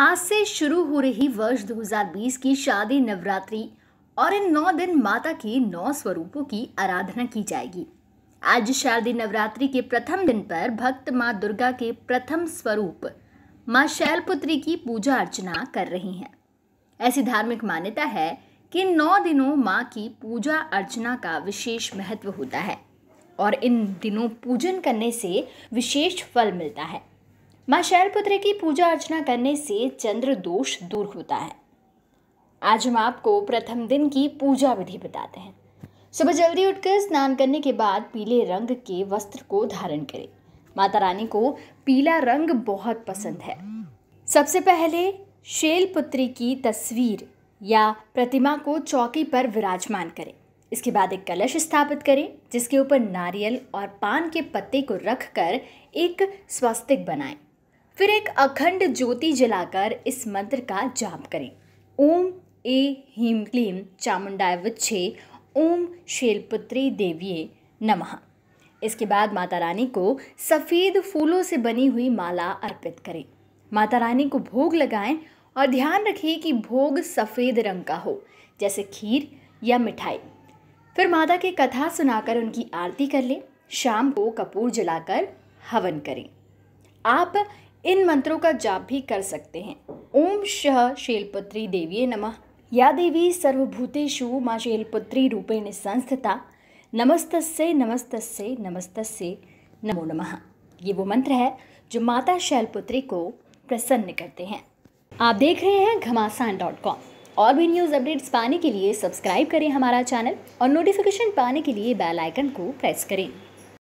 आज से शुरू हो रही वर्ष 2020 की शादी नवरात्रि और इन नौ दिन माता के नौ स्वरूपों की आराधना की जाएगी आज शारदीय नवरात्रि के प्रथम दिन पर भक्त माँ दुर्गा के प्रथम स्वरूप माँ शैलपुत्री की पूजा अर्चना कर रहे हैं ऐसी धार्मिक मान्यता है कि नौ दिनों माँ की पूजा अर्चना का विशेष महत्व होता है और इन दिनों पूजन करने से विशेष फल मिलता है माँ शैलपुत्री की पूजा अर्चना करने से चंद्र दोष दूर होता है आज हम आपको प्रथम दिन की पूजा विधि बताते हैं सुबह जल्दी उठकर स्नान करने के बाद पीले रंग के वस्त्र को धारण करें माता रानी को पीला रंग बहुत पसंद है सबसे पहले शैलपुत्री की तस्वीर या प्रतिमा को चौकी पर विराजमान करें इसके बाद एक कलश स्थापित करें जिसके ऊपर नारियल और पान के पत्ते को रखकर एक स्वस्तिक बनाएं फिर एक अखंड ज्योति जलाकर इस मंत्र का जाप करें ओम ए ह्रीम क्लीम चामुंडाय वच्छे ओम शैलपुत्री देविये नमः इसके बाद माता रानी को सफ़ेद फूलों से बनी हुई माला अर्पित करें माता रानी को भोग लगाएं और ध्यान रखें कि भोग सफ़ेद रंग का हो जैसे खीर या मिठाई फिर माता की कथा सुनाकर उनकी आरती कर लें शाम को कपूर जलाकर हवन करें आप इन मंत्रों का जाप भी कर सकते हैं ओम शह शैलपुत्री देवी नमः या देवी सर्वभूतेषु माँ शैलपुत्री रूपेण नमस्त नमस्तस्य नमस्तस्य नमस्तस्य नमो नमः ये वो मंत्र है जो माता शैलपुत्री को प्रसन्न करते हैं आप देख रहे हैं घमासान डॉट कॉम और भी न्यूज़ अपडेट्स पाने के लिए सब्सक्राइब करें हमारा चैनल और नोटिफिकेशन पाने के लिए बेल आइकन को प्रेस करें